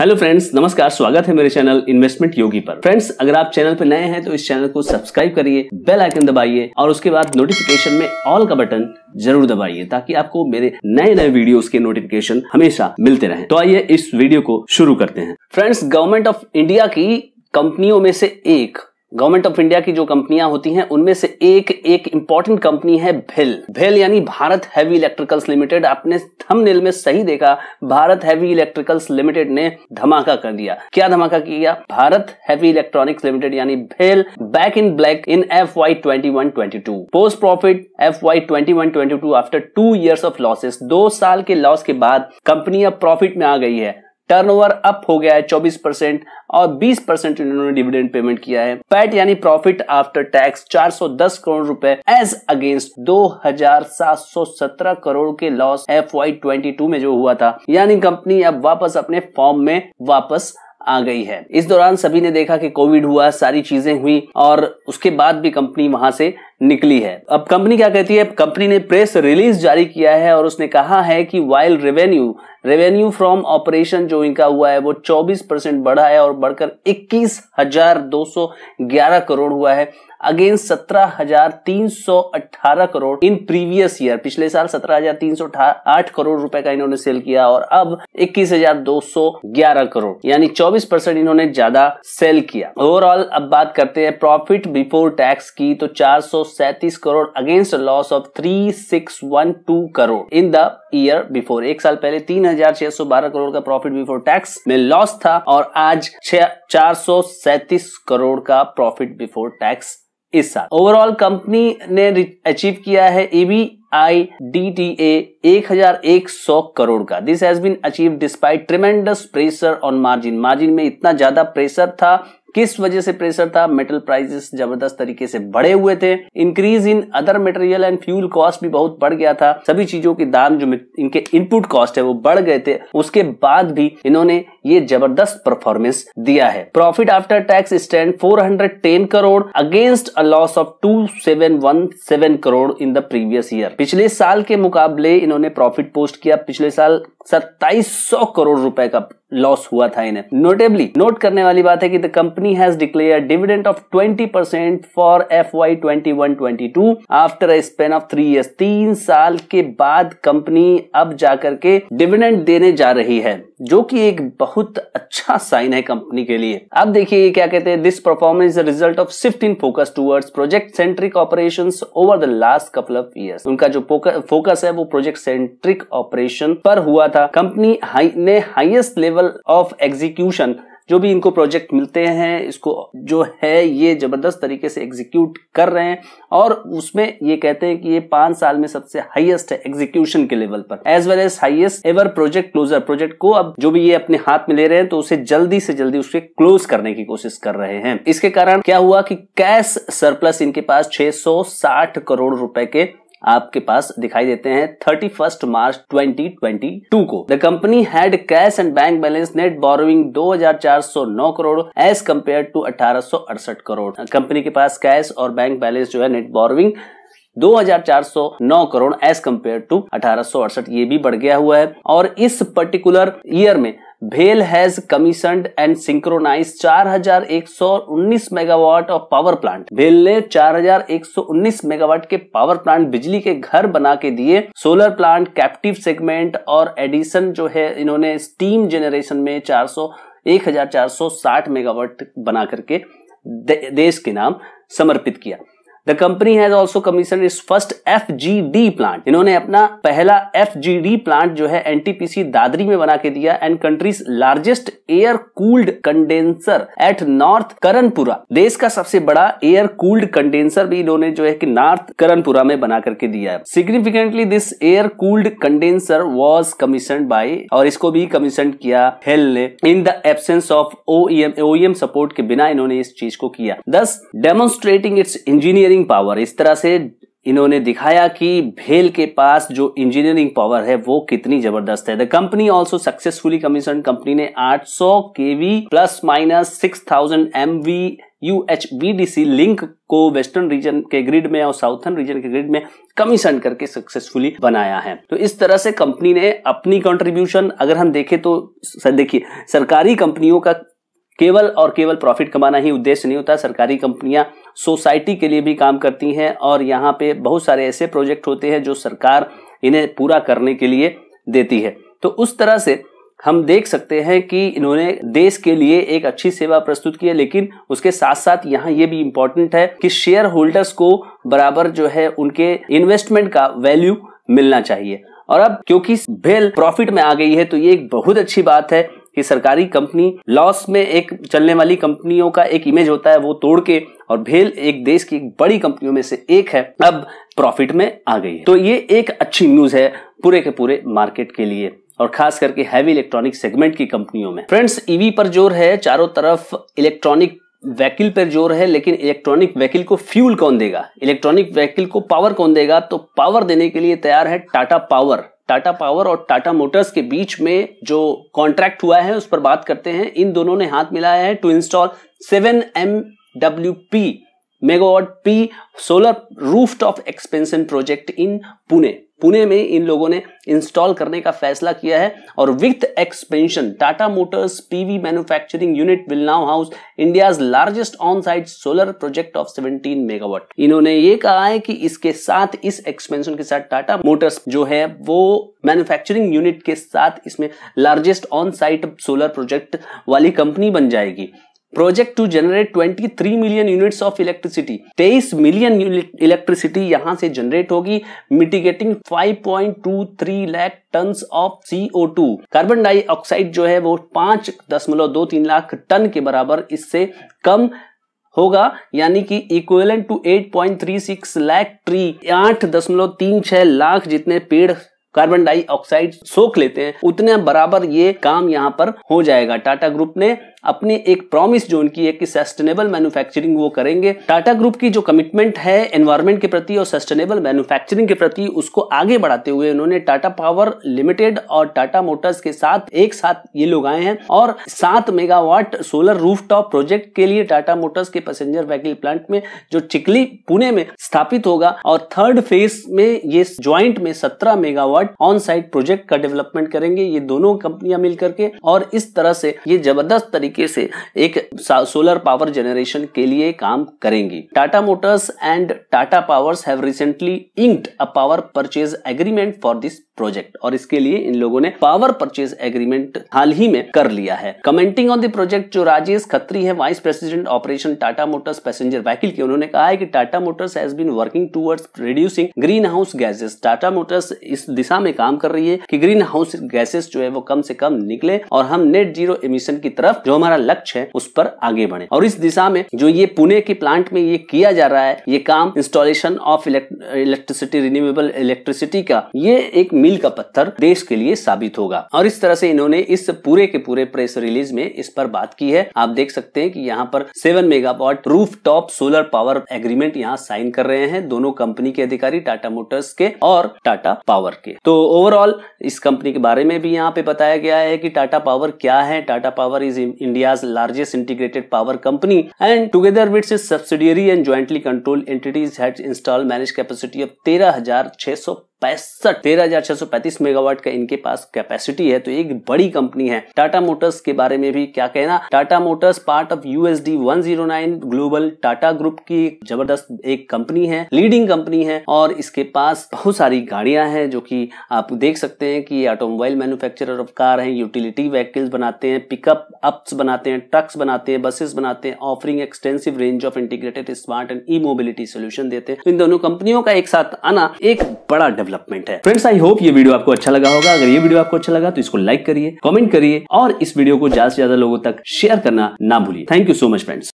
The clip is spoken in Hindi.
हेलो फ्रेंड्स नमस्कार स्वागत है मेरे चैनल इन्वेस्टमेंट योगी पर फ्रेंड्स अगर आप चैनल पर नए हैं तो इस चैनल को सब्सक्राइब करिए बेल आइकन दबाइए और उसके बाद नोटिफिकेशन में ऑल का बटन जरूर दबाइए ताकि आपको मेरे नए नए वीडियोस के नोटिफिकेशन हमेशा मिलते रहे तो आइए इस वीडियो को शुरू करते हैं फ्रेंड्स गवर्नमेंट ऑफ इंडिया की कंपनियों में से एक गवर्नमेंट ऑफ इंडिया की जो कंपनियां होती हैं उनमें से एक एक इंपॉर्टेंट कंपनी है भिल भेल यानी भारत हैवी इलेक्ट्रिकल्स लिमिटेड आपने थंबनेल में सही देखा भारत हैवी इलेक्ट्रिकल्स लिमिटेड ने धमाका कर दिया क्या धमाका किया भारत हैवी इलेक्ट्रॉनिक्स लिमिटेड यानी भेल back in black in F Y twenty one twenty two post profit F Y twenty one twenty two after two years of losses दो साल के लॉस के बाद कंपनी अब प्रॉफिट में आ गई है टर्नओवर अप हो गया है 24 परसेंट और 20 परसेंट इन्होंने डिविडेंड पेमेंट किया है पैट यानी प्रॉफिट आफ्टर टैक्स 410 करोड़ रुपए एज अगेंस्ट 2717 करोड़ के लॉस एफ वाई में जो हुआ था यानी कंपनी अब वापस अपने फॉर्म में वापस आ गई है इस दौरान सभी ने देखा कि कोविड हुआ सारी चीजें हुई और उसके बाद भी कंपनी वहां से निकली है अब कंपनी क्या कहती है कंपनी ने प्रेस रिलीज जारी किया है और उसने कहा है कि while revenue revenue from operation जो इनका हुआ है वो 24 परसेंट बढ़ा है और बढ़कर इक्कीस हजार दो सौ ग्यारह करोड़ हुआ है अगेंस्ट सत्रह हजार तीन सौ अट्ठारह करोड़ इन प्रीवियस ईयर पिछले साल सत्रह हजार तीन सौ आठ करोड़ रुपए का इन्होंने सेल किया और अब इक्कीस हजार दो सौ ग्यारह करोड़ यानी चौबीस परसेंट इन्होंने ज्यादा सेल किया ओवरऑल अब बात करते हैं प्रॉफिट बिफोर टैक्स की तो चार सौ सैतीस crore against loss of three six one two crore in the year before एक साल पहले तीन 3612 करोड़ का प्रॉफिट बिफोर टैक्स में लॉस था और आज चार करोड़ का प्रॉफिट बिफोर टैक्स इस साल ओवरऑल कंपनी ने अचीव किया है EBITDA एक हजार एक सौ करोड़ का this has been achieve despite tremendous pressure on margin margin में इतना ज्यादा प्रेशर था किस वजह से प्रेशर था मेटल प्राइसेस जबरदस्त तरीके से बढ़े हुए थे increase in other material and fuel cost भी बहुत बढ़ गया था सभी चीजों के दाम जो इनके इनपुट कॉस्ट है वो बढ़ गए थे उसके बाद भी इन्होंने ये जबरदस्त परफॉर्मेंस दिया है profit after tax stand 410 crore against a loss of 2717 crore in the previous year पिछले साल के मुकाबले इन्होंने प्रॉफिट पोस्ट किया पिछले साल 2700 करोड़ रुपए का लॉस हुआ था इन्हें नोटेबली नोट करने वाली बात है कि the company has declare dividend of 20 percent for F Y twenty one twenty two after a span of three years तीन साल के बाद कंपनी अब जाकर के डिविडेंड देने जा रही है जो कि एक बहुत अच्छा साइन है कंपनी के लिए आप देखिए क्या कहते हैं this performance result of shift in focus towards project centric operation over the last couple of years उनका जो फोकस है वो प्रोजेक्ट सेंट्रिक ऑपरेशन पर हुआ था कंपनी हाई, ने हाइएस्ट लेवल ऑफ एग्जीक्यूशन जो भी इनको प्रोजेक्ट मिलते हैं इसको जो है ये जबरदस्त तरीके से एग्जीक्यूट कर रहे हैं और उसमें ये कहते हैं कि ये पांच साल में सबसे हाईएस्ट है एग्जीक्यूशन के लेवल पर as well as highest ever project closure project को अब जो भी ये अपने हाथ में ले रहे हैं तो उसे जल्दी से जल्दी उसे क्लोज करने की कोशिश कर रहे हैं इसके कारण क्या हुआ कि कैश सरप्लस इनके पास छह करोड़ रुपए के आपके पास दिखाई देते हैं थर्टी फर्स्ट मार्च 2022 को the company had cash and bank balance net borrowing नौ करोड़ एज कम्पेयर टू अठारह करोड़ कंपनी के पास कैश और बैंक बैलेंस जो है net borrowing 2409 crore as compare to अठारह ये भी बढ़ गया हुआ है और इस पर्टिकुलर ईयर में भेल has commission and synchronize 4119 megawatt of power plant भेल ने 4119 मेगावाट के पावर प्लांट बिजली के घर बना के दिए सोलर प्लांट कैप्टिव सेगमेंट और एडिशन जो है इन्होंने स्टीम जेनरेशन में 400 1460 मेगावाट बना करके देश के नाम समर्पित किया the company has also commission is first F plant इन्होंने अपना पहला एफ जी डी प्लांट जो है एनटीपीसी दादरी में बना के दिया and countries largest air cooled condenser at North Karanpura देश का सबसे बड़ा एयर कूल्ड कंडेंसर भी इन्होंने जो है कि नॉर्थ करनपुरा में बना करके दिया है significantly this air cooled condenser was commission by और इसको भी कमीशन किया हेल ने in the absence of O M support के बिना इन्होंने इस चीज को किया thus demonstrating its engineering engineering power इस तरह से इन्होंने दिखाया कि भेल के पास जो इंजीनियरिंग पावर है वो कितनी जबरदस्त है the company also successfully commission company ने 800 सौ kV plus minus 6000 D C link को वेस्टर्न रीजन के ग्रिड में और साउथर्न रीजन के ग्रिड में कमीशन करके सक्सेसफुली बनाया है तो इस तरह से कंपनी ने अपनी कंट्रीब्यूशन अगर हम देखें तो देखिए सरकारी कंपनियों का केवल और केवल प्रॉफिट कमाना ही उद्देश्य नहीं होता सरकारी कंपनियां सोसाइटी के लिए भी काम करती हैं और यहाँ पे बहुत सारे ऐसे प्रोजेक्ट होते हैं जो सरकार इन्हें पूरा करने के लिए देती है तो उस तरह से हम देख सकते हैं कि इन्होंने देश के लिए एक अच्छी सेवा प्रस्तुत की है लेकिन उसके साथ साथ यहाँ ये भी इम्पोर्टेंट है कि शेयर होल्डर्स को बराबर जो है उनके इन्वेस्टमेंट का वैल्यू मिलना चाहिए और अब क्योंकि भेल प्रॉफिट में आ गई है तो ये एक बहुत अच्छी बात है कि सरकारी कंपनी लॉस में एक चलने वाली कंपनियों का एक इमेज होता है वो तोड़ के और भेल एक देश की बड़ी कंपनियों में से एक है अब प्रॉफिट में आ गई है तो ये एक अच्छी न्यूज है पूरे के पूरे मार्केट के लिए और खास करके हैवी इलेक्ट्रॉनिक सेगमेंट की कंपनियों में फ्रेंड्स ईवी e पर जोर है चारों तरफ इलेक्ट्रॉनिक व्हीकल पर जोर है लेकिन इलेक्ट्रॉनिक व्हीकल को फ्यूल कौन देगा इलेक्ट्रॉनिक व्हीकल को पावर कौन देगा तो पावर देने के लिए तैयार है टाटा पावर टाटा पावर और टाटा मोटर्स के बीच में जो कॉन्ट्रैक्ट हुआ है उस पर बात करते हैं इन दोनों ने हाथ मिलाया है to install seven M W P megawatt P solar rooftop expansion project in Pune Pune में इन लोगों ने इंस्टॉल करने का फैसला किया है और with expansion Tata Motors PV manufacturing unit will now house India largest on site solar project of 17 megawatt इन्होंने ये कहा है कि इसके साथ इस एक्सपेंशन के साथ टाटा मोटर्स जो है वो मैन्युफैक्चरिंग यूनिट के साथ इसमें largest on site solar project वाली कंपनी बन जाएगी project to generate 23 million units of electricity 23 million electricity यहां से जनरेट होगी mitigating 5.23 lakh tonne of two carbon dioxide जो है वो पांच दशमलव दो तीन लाख टन के बराबर इससे कम होगा यानी कि इक्वेलेंट टू 8.36 लाख ट्री आठ दशमलव तीन छह लाख जितने पेड़ कार्बन डाइऑक्साइड सोख लेते हैं उतने बराबर ये काम यहाँ पर हो जाएगा टाटा ग्रुप ने अपने एक प्रॉमिस जो उनकी है कि सस्टेनेबल मैन्युफैक्चरिंग वो करेंगे टाटा ग्रुप की जो कमिटमेंट है एनवायरमेंट के प्रति और सस्टेनेबल मैन्युफैक्चरिंग के प्रति उसको आगे बढ़ाते हुए उन्होंने टाटा पावर लिमिटेड और टाटा मोटर्स के साथ एक साथ ये लोग आए हैं और सात मेगावाट सोलर रूफ प्रोजेक्ट के लिए टाटा मोटर्स के पैसेंजर व्हीकल प्लांट में जो चिकली पुणे में स्थापित होगा और थर्ड फेज में ये ज्वाइंट में सत्रह मेगावाट ऑन साइट प्रोजेक्ट का डेवलपमेंट करेंगे ये दोनों कंपनियां मिलकर के और इस तरह से ये जबरदस्त तरीके तरीके से एक सोलर पावर जनरेशन के लिए काम करेंगी Tata Motors and Tata Powers have recently inked a power purchase agreement for this project और इसके लिए इन लोगों ने पावर परचेज एग्रीमेंट हाल ही में कर लिया है कमेंटिंग ऑन द प्रोजेक्ट जो राजेश खत्री है vice president operation Tata Motors passenger vehicle के उन्होंने कहा है कि Tata Motors has been working towards reducing greenhouse gases Tata Motors इस दिशा में काम कर रही है कि ग्रीन हाउस गैसेस जो है वो कम से कम निकले और हम नेट जीरो इमिशन की तरफ जो हमारा लक्ष्य है उस पर आगे बढ़े और इस दिशा में जो ये पुणे के प्लांट में ये किया जा रहा है ये काम installation of electricity renewable electricity का ये एक मील का पत्थर देश के लिए साबित होगा और इस तरह से इन्होंने इस पूरे के पूरे प्रेस रिलीज में इस पर बात की है आप देख सकते हैं कि यहाँ पर seven megawatt rooftop solar power agreement यहाँ साइन कर रहे हैं दोनों कंपनी के अधिकारी टाटा मोटर्स के और टाटा पावर के तो ओवरऑल इस कंपनी के बारे में भी यहाँ पे बताया गया है कि टाटा पावर क्या है Tata Power is India largest integrated power company and together with subsidiary and jointly control entities install manage capacity of तेरह हजार छह सौ पैंसठ तेरह हजार छह सौ पैंतीस मेगावाट का इनके पास कैपेसिटी है तो एक बड़ी कंपनी है टाटा मोटर्स के बारे में भी क्या कहना Tata Motors part of USD nine global Tata group की जबरदस्त एक कंपनी है लीडिंग कंपनी है और इसके पास बहुत सारी गाड़ियां हैं जो कि आप देख सकते हैं कि ऑटोमोबाइल मैन्युफैक्चरर ऑफ कार है यूटिलिटी व्हीकल्स बनाते हैं पिकअप अप्स बनाते हैं ट्रक्स बनाते हैं बसेस बनाते हैं offering extensive range of integrated smart and E mobility solution देते हैं इन दोनों कंपनियों का एक साथ आना एक बड़ा डेवलपमेंट है फ्रेंड्स आई होप ये वीडियो आपको अच्छा लगा होगा अगर ये वीडियो आपको अच्छा लगा तो इसको लाइक करिए कॉमेंट करिए और इस वीडियो को ज्यादा से ज्यादा लोगों तक शेयर करना ना भूलिए thank you so much friends